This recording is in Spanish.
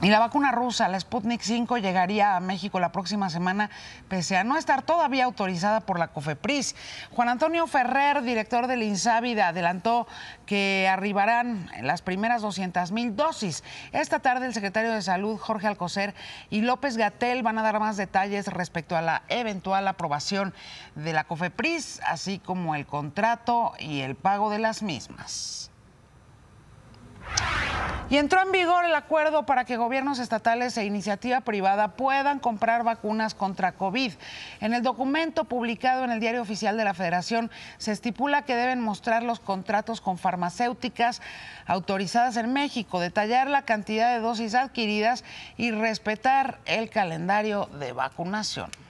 Y la vacuna rusa, la Sputnik 5, llegaría a México la próxima semana, pese a no estar todavía autorizada por la COFEPRIS. Juan Antonio Ferrer, director del Insávida, adelantó que arribarán las primeras 200 mil dosis. Esta tarde, el secretario de Salud, Jorge Alcocer, y López Gatel van a dar más detalles respecto a la eventual aprobación de la COFEPRIS, así como el contrato y el pago de las mismas. Y entró en vigor el acuerdo para que gobiernos estatales e iniciativa privada puedan comprar vacunas contra COVID. En el documento publicado en el Diario Oficial de la Federación se estipula que deben mostrar los contratos con farmacéuticas autorizadas en México, detallar la cantidad de dosis adquiridas y respetar el calendario de vacunación.